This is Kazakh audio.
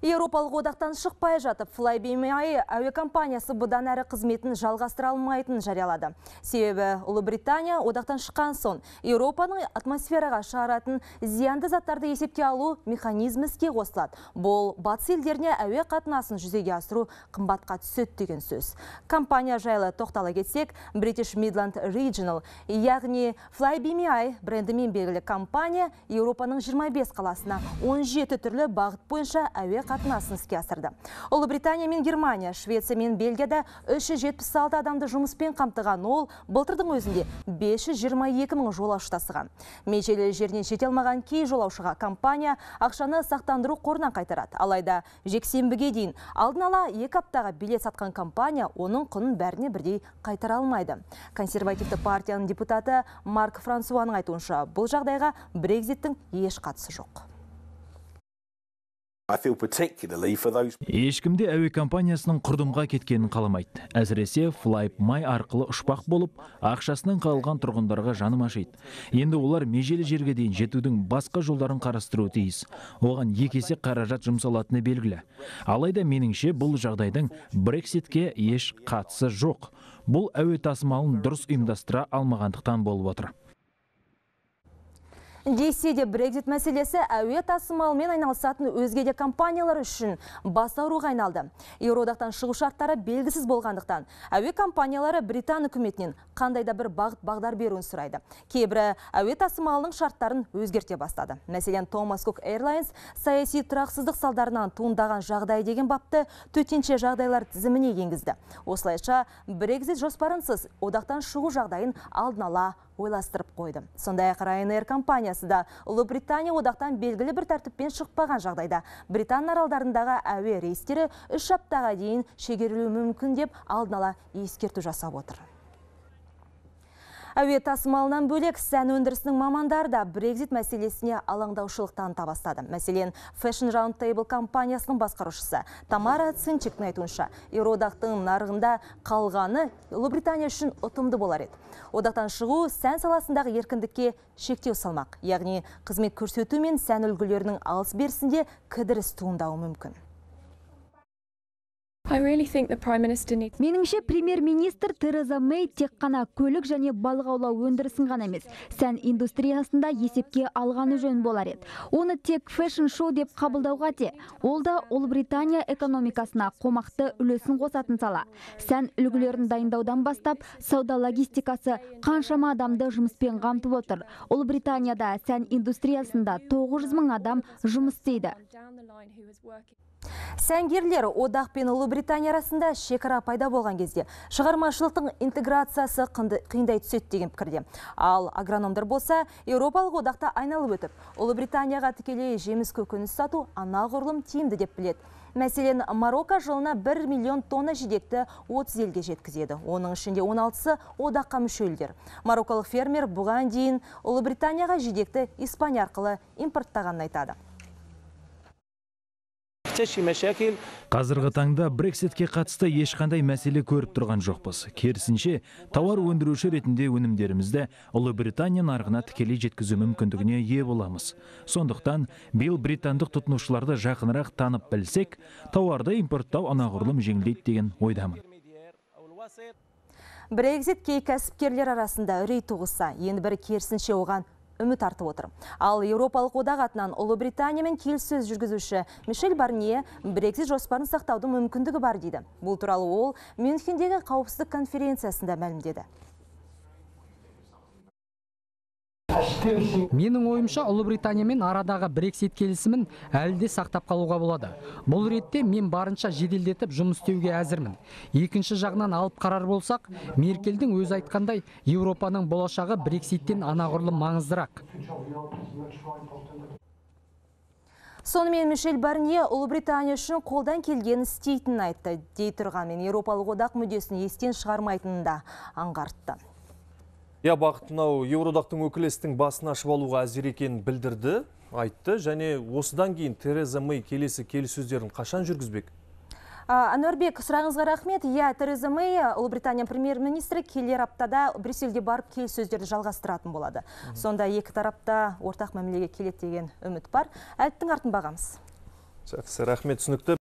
Еуропалық одақтан шықпай жатып Flybe әуе компаниясы бұдан әрі қызметін жалғастыра алмайтынын жариялады. Себебі Ұлыбритания одақтан шыққан соң Еуропаның атмосфераға шығаратын зиянды заттарды есепке алу механизмі іске қосылады. Бұл батыс елдеріне әуе қатынасын жүзеге асыру қымбатқа түсет деген сөз. Компания жайлы тоқтала кетсек, British Midland Regional, яғни Flybe брендімен белгілі компания Еуропаның 25 қаласына 17 түрлі бағыт бойынша әуе қатынасын іске асырды ұлыбритания мен германия швеция мен бельгияда 376 адамды жұмыспен қамтыған ол былтырдың өзінде 522 мың жолаушы тасыған межелі жеріне жете алмаған кей жолаушыға компания ақшаны сақтандыру қорынан қайтарады алайда жексенбіге дейін алдын ала екі аптаға билет сатқан компания оның құнын бәріне бірдей қайтара алмайды консервативті партияның депутаты марк франсуаның айтуынша бұл жағдайға брекзиттің еш қатысы жоқ ешкімде әуе компаниясының құрдымға кеткенін қаламайды Әзіресе, флайп май арқылы ұшпақ болып ақшасынан қалған тұрғындарға жаным ашиды енді олар межелі жерге дейін жетудің басқа жолдарын қарастыруы тиіс оған екесе есе қаражат жұмсалатыны белгілі алайда меніңше бұл жағдайдың брекситке еш қатысы жоқ бұл әуе тасымалын дұрыс ұйымдастыра алмағандықтан болып отыр Десе Брекзит мәселесі әуе тасымалымен айналысатын өзге де компаниялар үшін бас ауруға айналды. Еуроодақтан шығу шарттары белгісіз болғандықтан әуе компаниялары Британ үкіметінен қандай да бір бағыт бағдар беруін сұрайды. Кейбірі әуе тасымалының шарттарын өзгерте бастады. Мәселен, Томас Cook Airlines саяси тұрақсыздық салдарынан туындаған жағдай деген бапты төтенше жағдайлар тізіміне енгізді. Осылайша, Брекзит жоспарынсыз одақтан шығу жағдайын алдын ала ойластырып қойды. Сондай ақ Ryanair компаниясы Ұлы Ұлыбритания одақтан белгілі бір тәртіппен шықпаған жағдайда Британ аралдарындағы әуе рейстері үш аптаға дейін шегерілу мүмкін деп алдын ала ескерту жасап отыр Әуе тасымалынан бөлек сән өндірісінің мамандары да Брекзит мәселесіне алаңдаушылықтан табастады. бастады. Мәселен, Fashion Roundtable компаниясының басқарушысы Тамара Цинчиктің айтуынша, Еуродақтың нарығында қалғаны Ұлыбритания үшін ұтымды болар еді. Одақтан шығу сән саласындағы еркіндікке шектеу салмақ, яғни қызмет көрсету мен сән үлгілерінің алыс берісінде кідіріс туындауы мүмкін меніңше премьер министр тереза мэй тек қана көлік және балық аулау өндірісін ғана емес сән индустриясында есепке алғаны жөн болар еді оны тек фэшн шоу деп қабылдауға те ол да ұлыбритания экономикасына қомақты үлесін қосатын сала сән үлгілерін дайындаудан бастап сауда логистикасы қаншама адамды жұмыспен қамтып отыр британияда сән индустриясында 900 мың адам жұмыс істейді Сәнгерлер одақ пен Ұлыбритания арасында шекара пайда болған кезде шығармашылықтың интеграциясы қиындай түседі деген пікірде. Ал агрономдар болса, Еуропалық одақта айналып өтіп, Ұлыбританияға тікелей жеміс көкөніс сату анағұрлым тиімді деп біледі. Мәселен, Марокко жылына 1 миллион тонна жидекті 30 елге жеткізеді. Оның ішінде 16-сы одаққа мүшелдер. Марокколық фермер бұған дейін Ұлыбританияға жидекті Испания арқылы импорттағанын айтады қазіргі таңда брекситке қатысты ешқандай мәселе көріп тұрған жоқпыз керісінше тауар өндіруші ретінде өнімдерімізді ұлыбритания нарығына тікелей жеткізу мүмкіндігіне ие боламыз сондықтан биыл британдық тұтынушыларды жақынырақ танып білсек тауарды импорттау анағұрлым жеңілдейді деген ойдамын брекзит кей кәсіпкерлер арасында үрей туғызса енді бірі керісінше оған үміт артып отыр ал еуропалық одақ атынан ұлыбританиямен келіссөз жүргізуші мишель барние брексит жоспарын сақтаудың мүмкіндігі бар дейді бұл туралы ол мюнхендегі қауіпсіздік конференциясында мәлімдеді менің ойымша ұлыбританиямен арадағы брексит келісімін әлі де сақтап қалуға болады бұл ретте мен барынша жеделдетіп жұмыс істеуге әзірмін екінші жағынан алып қарар болсақ меркельдің өзі айтқандай еуропаның болашағы брекситтен анағұрлым маңыздырақ сонымен мишель барнье ұлыбритания үшін қолдан келгенін істейтінін айтты дей тұрғанмен еуропалық одақ мүддесін естен шығармайтынын да аңғартты Я бақытынау, мынау еуроодақтың өкілі басын ашып алуға әзір екенін білдірді айтты және осыдан кейін тереза мэй келесі келіссөздерін қашан жүргізбек әнуарбек сұрағыңызға рахмет Я иә, тереза мэй ұлыбритания премьер министрі келер аптада брюссельге барып келіссөздерді жалғастыратын болады сонда екі тарапта ортақ мәмілеге келеді деген үміт бар әліптің артын бағамыз жақсы рахмет түсінікті